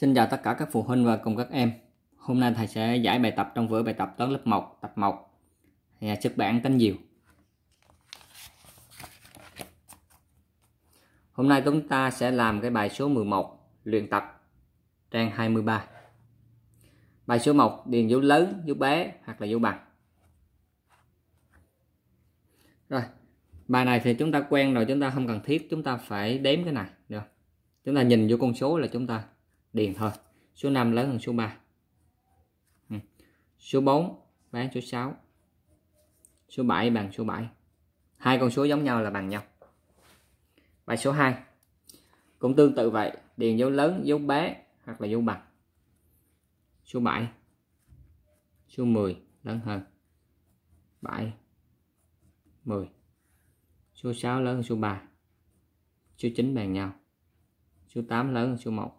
Xin chào tất cả các phụ huynh và cùng các em. Hôm nay thầy sẽ giải bài tập trong vở bài tập toán lớp 1, tập 1. Nhà xuất bản Cánh Diều. Hôm nay chúng ta sẽ làm cái bài số 11, luyện tập trang 23. Bài số 1 điền dấu lớn, dấu bé hoặc là dấu bằng. Rồi, bài này thì chúng ta quen rồi, chúng ta không cần thiết, chúng ta phải đếm cái này được. Chúng ta nhìn vô con số là chúng ta điền thôi số 5 lớn hơn số 3 ừ. số 4 bán số 6 số 7 bằng số 7 hai con số giống nhau là bằng nhau bài số 2 cũng tương tự vậy điền dấu lớn dấu bé hoặc là dấu bằng số 7 số 10 lớn hơn 7 10 số 6 lớn hơn số 3 số 9 bằng nhau số 8 lớn hơn số 1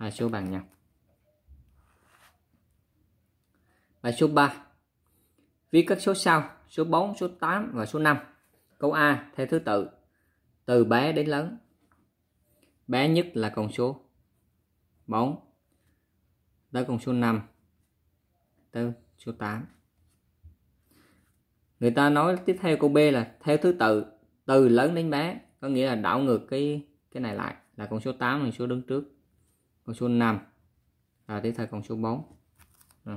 hai số bằng nhau bài số 3 viết các số sau số 4 số 8 và số 5 câu A theo thứ tự từ bé đến lớn bé nhất là con số 4 tới con số 5 tới số 8 người ta nói tiếp theo câu B là theo thứ tự từ lớn đến bé có nghĩa là đảo ngược cái cái này lại là con số 8 là số đứng trước con số 5 à, tiếp theo còn số 4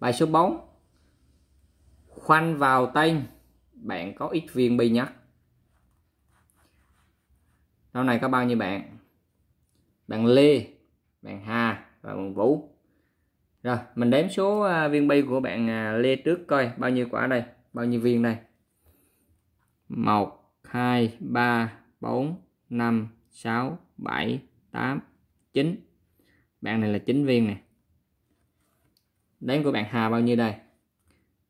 bài số 4 khoanh vào tên bạn có ít viên bi nhất Đâu này có bao nhiêu bạn bạn Lê bạn Hà và bạn Vũ rồi mình đếm số à, viên bi của bạn à, Lê trước coi bao nhiêu quả đây bao nhiêu viên đây 1 2 3 4 5 6 7 8 9 bạn này là 9 viên nè đếm của bạn Hà bao nhiêu đây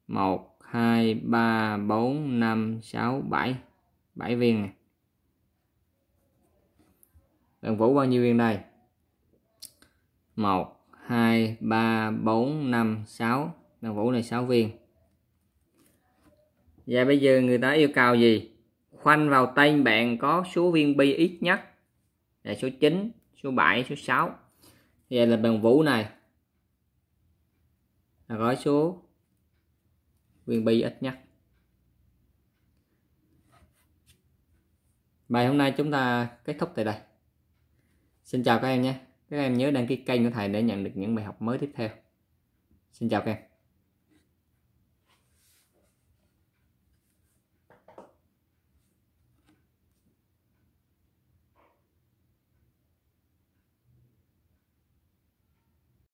1 2 3 4 5 6 7 7 viên nè bạn Vũ bao nhiêu viên đây 1 2 3 4 5 6 bạn Vũ này 6 viên và bây giờ người ta yêu cầu gì khoanh vào tay bạn có số viên bi ít nhất là số 9 số 7 số 6 Đây là bằng vũ này là gói số viên bị ít nhất bài hôm nay chúng ta kết thúc tại đây xin chào các em nhé các em nhớ đăng ký kênh của thầy để nhận được những bài học mới tiếp theo xin chào các em